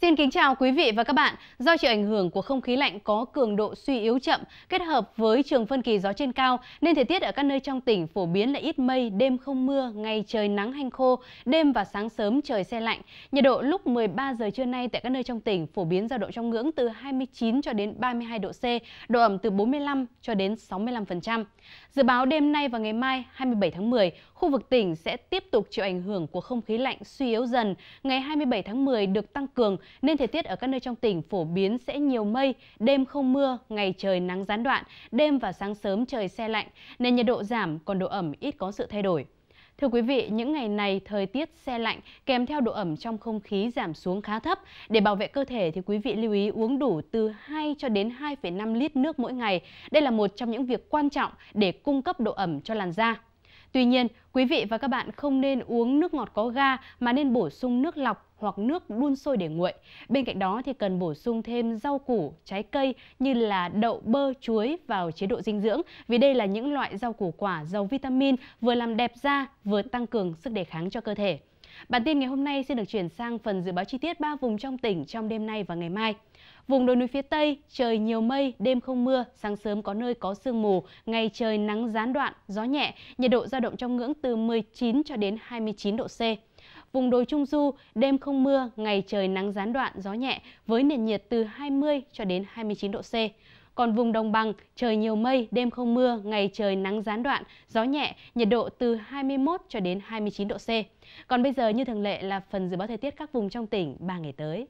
Xin kính chào quý vị và các bạn. Do chịu ảnh hưởng của không khí lạnh có cường độ suy yếu chậm kết hợp với trường phân kỳ gió trên cao nên thời tiết ở các nơi trong tỉnh phổ biến là ít mây, đêm không mưa, ngày trời nắng hanh khô, đêm và sáng sớm trời xe lạnh. Nhiệt độ lúc 13 giờ trưa nay tại các nơi trong tỉnh phổ biến dao động trong ngưỡng từ 29 cho đến 32 độ C, độ ẩm từ 45 cho đến 65%. Dự báo đêm nay và ngày mai 27 tháng 10, khu vực tỉnh sẽ tiếp tục chịu ảnh hưởng của không khí lạnh suy yếu dần, ngày 27 tháng 10 được tăng cường nên thời tiết ở các nơi trong tỉnh phổ biến sẽ nhiều mây, đêm không mưa, ngày trời nắng gián đoạn, đêm và sáng sớm trời xe lạnh nên nhiệt độ giảm còn độ ẩm ít có sự thay đổi. Thưa quý vị, những ngày này thời tiết xe lạnh kèm theo độ ẩm trong không khí giảm xuống khá thấp. Để bảo vệ cơ thể thì quý vị lưu ý uống đủ từ 2 cho đến 2,5 lít nước mỗi ngày. Đây là một trong những việc quan trọng để cung cấp độ ẩm cho làn da. Tuy nhiên, quý vị và các bạn không nên uống nước ngọt có ga mà nên bổ sung nước lọc hoặc nước đun sôi để nguội. Bên cạnh đó thì cần bổ sung thêm rau củ, trái cây như là đậu, bơ, chuối vào chế độ dinh dưỡng vì đây là những loại rau củ quả giàu vitamin vừa làm đẹp da vừa tăng cường sức đề kháng cho cơ thể. Bản tin ngày hôm nay xin được chuyển sang phần dự báo chi tiết 3 vùng trong tỉnh trong đêm nay và ngày mai. Vùng đồi núi phía Tây, trời nhiều mây, đêm không mưa, sáng sớm có nơi có sương mù, ngày trời nắng gián đoạn, gió nhẹ, nhiệt độ dao động trong ngưỡng từ 19 cho đến 29 độ C. Vùng đồi Trung Du, đêm không mưa, ngày trời nắng gián đoạn, gió nhẹ với nền nhiệt từ 20 cho đến 29 độ C. Còn vùng đồng bằng, trời nhiều mây, đêm không mưa, ngày trời nắng gián đoạn, gió nhẹ, nhiệt độ từ 21 cho đến 29 độ C. Còn bây giờ như thường lệ là phần dự báo thời tiết các vùng trong tỉnh 3 ngày tới.